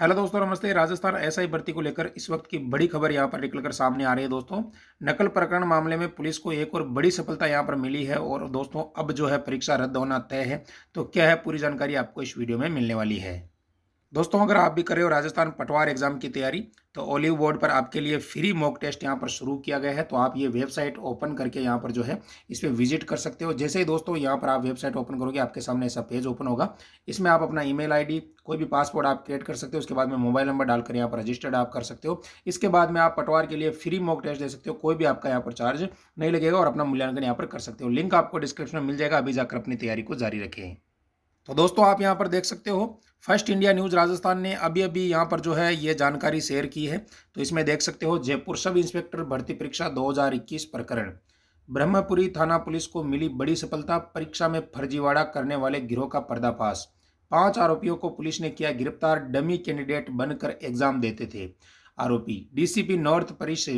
hello दोस्तों नमस्ते Rajasthan SI भर्ती को लेकर इस वक्त की बड़ी खबर यहां पर निकलकर सामने आ रही है दोस्तों नकल प्रकरण मामले में पुलिस को एक और बड़ी सफलता यहां पर मिली है और दोस्तों अब जो है परीक्षा रद्द होना तय है तो क्या है पूरी जानकारी आपको इस वीडियो में मिलने वाली है दोस्तों अगर आप भी कर रहे हो राजस्थान पटवार एग्जाम की तैयारी तो ओलिव बोर्ड पर आपके लिए फ्री मॉक टेस्ट यहाँ पर शुरू किया गया है तो आप ये वेबसाइट ओपन करके यहाँ पर जो है इस पर विजिट कर सकते हो जैसे ही दोस्तों यहाँ पर आप वेबसाइट ओपन करोगे आपके सामने ऐसा पेज ओपन होगा इसमें आप अपना ईमेल आईडी कोई भी पासवर्ड आप क्रिएट कर सकते हो उसके बाद में मोबाइल नंबर डालकर यहाँ पर रजिस्टर्ड आप कर सकते हो इसके बाद में आप पटवार के लिए फ्री मॉक टेस्ट दे सकते हो कोई भी आपका यहाँ पर चार्ज नहीं लगेगा और अपना मूल्यांकन यहाँ पर कर सकते हो लिंक आपको डिस्क्रिप्शन में मिल जाएगा अभी जाकर अपनी तैयारी को जारी रखें तो दोस्तों आप यहाँ पर देख सकते हो फर्स्ट इंडिया न्यूज़ राजस्थान ने अभी अभी यहाँ पर जो है ये जानकारी शेयर की है तो इसमें देख सकते हो जयपुर सब इंस्पेक्टर भर्ती परीक्षा 2021 प्रकरण ब्रह्मपुरी थाना पुलिस को मिली बड़ी सफलता परीक्षा में फर्जीवाड़ा करने वाले गिरोह का पर्दाफाश पांच आरोपियों को पुलिस ने किया गिरफ्तार डमी कैंडिडेट बनकर एग्जाम देते थे आरोपी डीसीपी नॉर्थ परिस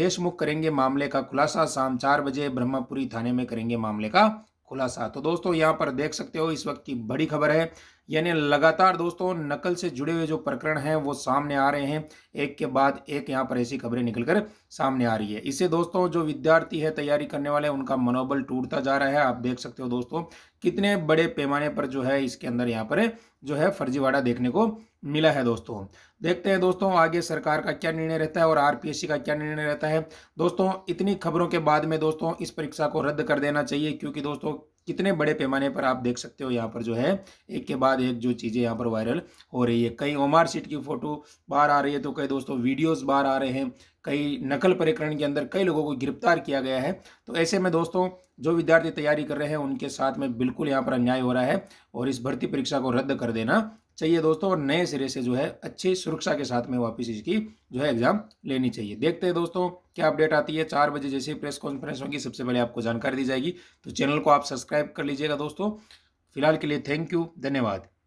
देशमुख करेंगे मामले का खुलासा शाम चार बजे ब्रह्मपुरी थाने में करेंगे मामले का खुलासा तो दोस्तों यहाँ पर देख सकते हो इस वक्त की बड़ी खबर है यानी लगातार दोस्तों नकल से जुड़े हुए जो प्रकरण हैं वो सामने आ रहे हैं एक के बाद एक यहाँ पर ऐसी खबरें निकलकर सामने आ रही है इससे दोस्तों जो विद्यार्थी है तैयारी करने वाले उनका मनोबल टूटता जा रहा है आप देख सकते हो दोस्तों कितने बड़े पैमाने पर जो है इसके अंदर यहाँ पर जो है फर्जीवाड़ा देखने को मिला है दोस्तों देखते हैं दोस्तों आगे सरकार का क्या निर्णय रहता है और आरपीएससी का क्या निर्णय रहता है दोस्तों इतनी खबरों के बाद में दोस्तों इस परीक्षा को रद्द कर देना चाहिए क्योंकि दोस्तों कितने बड़े पैमाने पर आप देख सकते हो यहाँ पर जो है एक के बाद एक जो चीज़ें यहाँ पर वायरल हो रही है कई ओमार सीट की फ़ोटो बाहर आ रही है तो कई दोस्तों वीडियोस बाहर आ रहे हैं कई नकल परिकरण के अंदर कई लोगों को गिरफ्तार किया गया है तो ऐसे में दोस्तों जो विद्यार्थी तैयारी कर रहे हैं उनके साथ में बिल्कुल यहाँ पर अन्याय हो रहा है और इस भर्ती परीक्षा को रद्द कर देना चाहिए दोस्तों और नए सिरे से जो है अच्छी सुरक्षा के साथ में वापिस इसकी जो है एग्जाम लेनी चाहिए देखते हैं दोस्तों क्या अपडेट आती है चार बजे जैसे प्रेस कॉन्फ्रेंस होगी सबसे पहले आपको जानकारी दी जाएगी तो चैनल को आप सब्सक्राइब कर लीजिएगा दोस्तों फिलहाल के लिए थैंक यू धन्यवाद